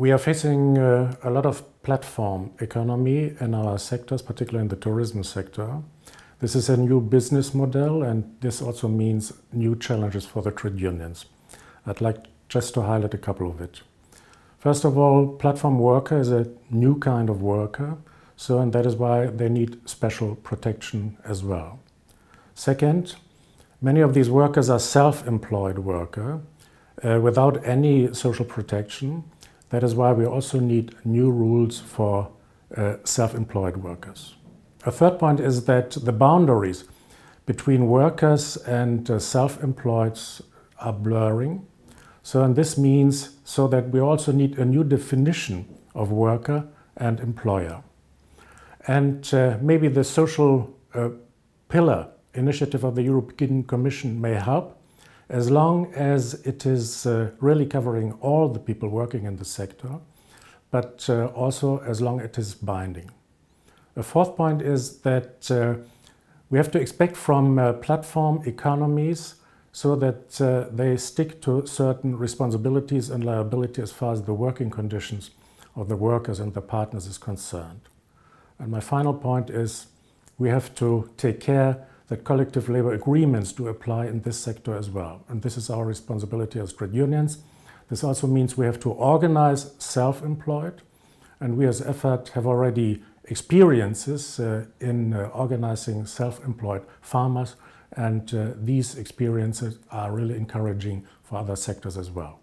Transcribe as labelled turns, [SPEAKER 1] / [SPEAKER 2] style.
[SPEAKER 1] We are facing uh, a lot of platform economy in our sectors, particularly in the tourism sector. This is a new business model, and this also means new challenges for the trade unions. I'd like just to highlight a couple of it. First of all, platform worker is a new kind of worker, so and that is why they need special protection as well. Second, many of these workers are self-employed worker uh, without any social protection, that is why we also need new rules for uh, self-employed workers. A third point is that the boundaries between workers and uh, self-employed are blurring. So, and this means so that we also need a new definition of worker and employer. And uh, maybe the social uh, pillar initiative of the European Commission may help as long as it is uh, really covering all the people working in the sector, but uh, also as long as it is binding. A fourth point is that uh, we have to expect from uh, platform economies so that uh, they stick to certain responsibilities and liability as far as the working conditions of the workers and the partners is concerned. And my final point is we have to take care that collective labor agreements do apply in this sector as well. And this is our responsibility as trade unions. This also means we have to organize self-employed. And we as EFAT have already experiences uh, in uh, organizing self-employed farmers. And uh, these experiences are really encouraging for other sectors as well.